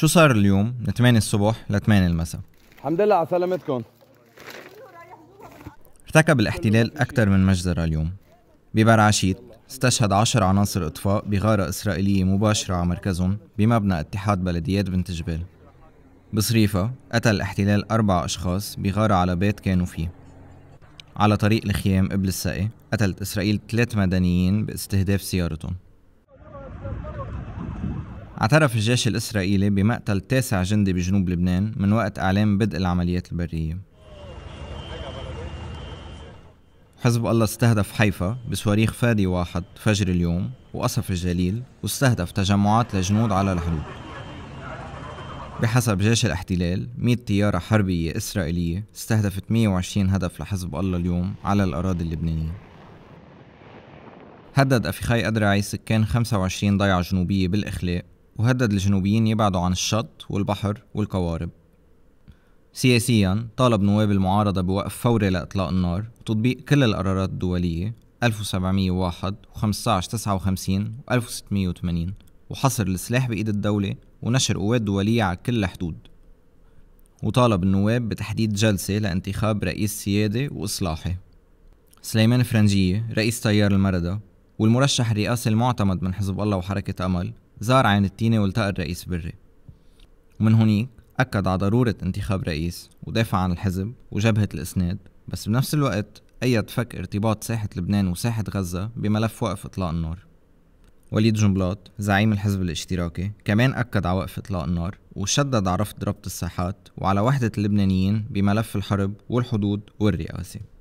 شو صار اليوم من 8 الصبح ل 8 المساء الحمد لله على سلامتكم ارتكب الاحتلال أكثر من مجزرة اليوم ببرعشيت استشهد عشر عناصر إطفاء بغارة إسرائيلية مباشرة على مركزهم بمبنى اتحاد بلديات بنت جبال بصريفة قتل الاحتلال أربع أشخاص بغارة على بيت كانوا فيه على طريق الخيام قبل السقي قتلت إسرائيل ثلاث مدنيين باستهداف سيارتهم اعترف الجيش الإسرائيلي بمقتل تاسع جندي بجنوب لبنان من وقت إعلان بدء العمليات البرية حزب الله استهدف حيفا بصواريخ فادي واحد فجر اليوم وقصف الجليل واستهدف تجمعات لجنود على الحدود بحسب جيش الاحتلال 100 طيارة حربية إسرائيلية استهدفت 120 هدف لحزب الله اليوم على الأراضي اللبنانية هدد أفخاي أدرعي سكان 25 ضيعة جنوبية بالإخلاء وهدد الجنوبيين يبعدوا عن الشط والبحر والقوارب سياسيا طالب نواب المعارضة بوقف فوري لإطلاق النار وتطبيق كل القرارات الدولية 1701 و 1559 و 1680 وحصر السلاح بإيد الدولة ونشر قوات دولية على كل الحدود وطالب النواب بتحديد جلسة لانتخاب رئيس سيادي وإصلاحي سليمان فرنجية رئيس تيار المردة والمرشح الرئاسي المعتمد من حزب الله وحركة أمل زار عين التينة والتقى الرئيس بري ومن هنيك أكد على ضرورة انتخاب رئيس ودافع عن الحزب وجبهة الإسناد بس بنفس الوقت أيد فك ارتباط ساحة لبنان وساحة غزة بملف وقف إطلاق النار وليد جنبلاط زعيم الحزب الاشتراكي كمان أكد على وقف إطلاق النار وشدد على رفض ربط الساحات وعلى وحدة اللبنانيين بملف الحرب والحدود والرئاسة